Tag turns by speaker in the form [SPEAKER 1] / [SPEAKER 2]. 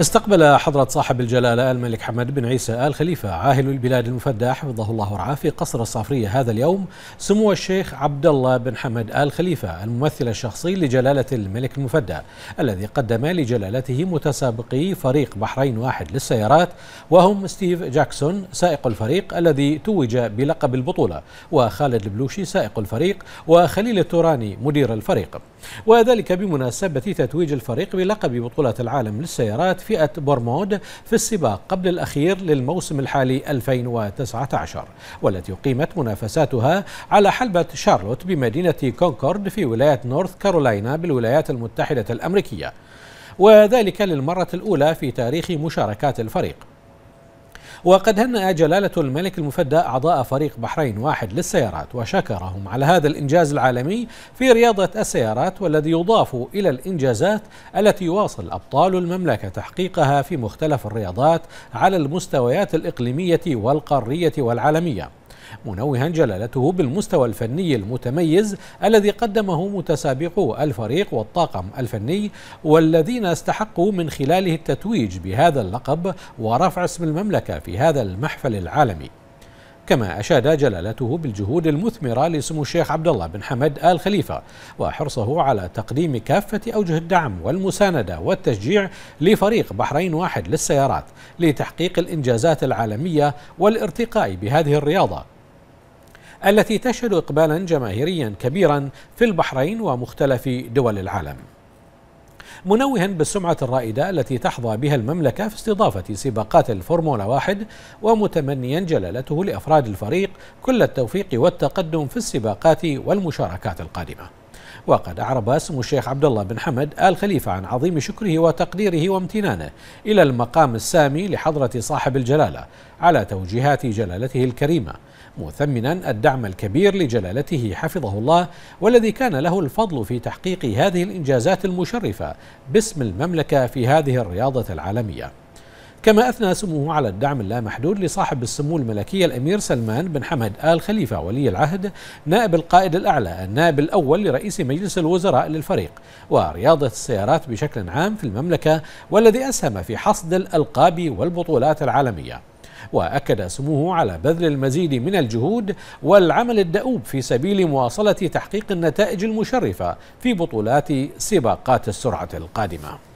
[SPEAKER 1] استقبل حضرة صاحب الجلالة الملك حمد بن عيسى آل خليفة عاهل البلاد المفدى حفظه الله ورعاه في قصر الصافرية هذا اليوم سمو الشيخ عبد الله بن حمد آل خليفة الممثل الشخصي لجلالة الملك المفدى الذي قدم لجلالته متسابقي فريق بحرين واحد للسيارات وهم ستيف جاكسون سائق الفريق الذي توج بلقب البطولة وخالد البلوشي سائق الفريق وخليل التوراني مدير الفريق وذلك بمناسبة تتويج الفريق بلقب بطولة العالم للسيارات في فئة بورمود في السباق قبل الأخير للموسم الحالي 2019 والتي أقيمت منافساتها على حلبة شارلوت بمدينة كونكورد في ولاية نورث كارولاينا بالولايات المتحدة الأمريكية وذلك للمرة الأولى في تاريخ مشاركات الفريق وقد هنأ جلالة الملك المفدى أعضاء فريق بحرين واحد للسيارات وشكرهم على هذا الإنجاز العالمي في رياضة السيارات والذي يضاف إلى الإنجازات التي يواصل أبطال المملكة تحقيقها في مختلف الرياضات على المستويات الإقليمية والقارية والعالمية منوها جلالته بالمستوى الفني المتميز الذي قدمه متسابقو الفريق والطاقم الفني والذين استحقوا من خلاله التتويج بهذا اللقب ورفع اسم المملكة في هذا المحفل العالمي كما أشاد جلالته بالجهود المثمرة لسمو الشيخ عبد الله بن حمد آل خليفة وحرصه على تقديم كافة أوجه الدعم والمساندة والتشجيع لفريق بحرين واحد للسيارات لتحقيق الإنجازات العالمية والارتقاء بهذه الرياضة التي تشهد إقبالا جماهيريا كبيرا في البحرين ومختلف دول العالم منوها بالسمعة الرائدة التي تحظى بها المملكة في استضافة سباقات الفورمولا واحد ومتمنيا جلالته لأفراد الفريق كل التوفيق والتقدم في السباقات والمشاركات القادمة وقد أعرب اسم الشيخ عبد الله بن حمد آل خليفة عن عظيم شكره وتقديره وامتنانه إلى المقام السامي لحضرة صاحب الجلالة على توجيهات جلالته الكريمة مثمنا الدعم الكبير لجلالته حفظه الله والذي كان له الفضل في تحقيق هذه الإنجازات المشرفة باسم المملكة في هذه الرياضة العالمية كما أثنى سموه على الدعم اللامحدود لصاحب السمو الملكية الأمير سلمان بن حمد آل خليفة ولي العهد نائب القائد الأعلى النائب الأول لرئيس مجلس الوزراء للفريق ورياضة السيارات بشكل عام في المملكة والذي أسهم في حصد الألقاب والبطولات العالمية واكد سموه على بذل المزيد من الجهود والعمل الدؤوب في سبيل مواصله تحقيق النتائج المشرفه في بطولات سباقات السرعه القادمه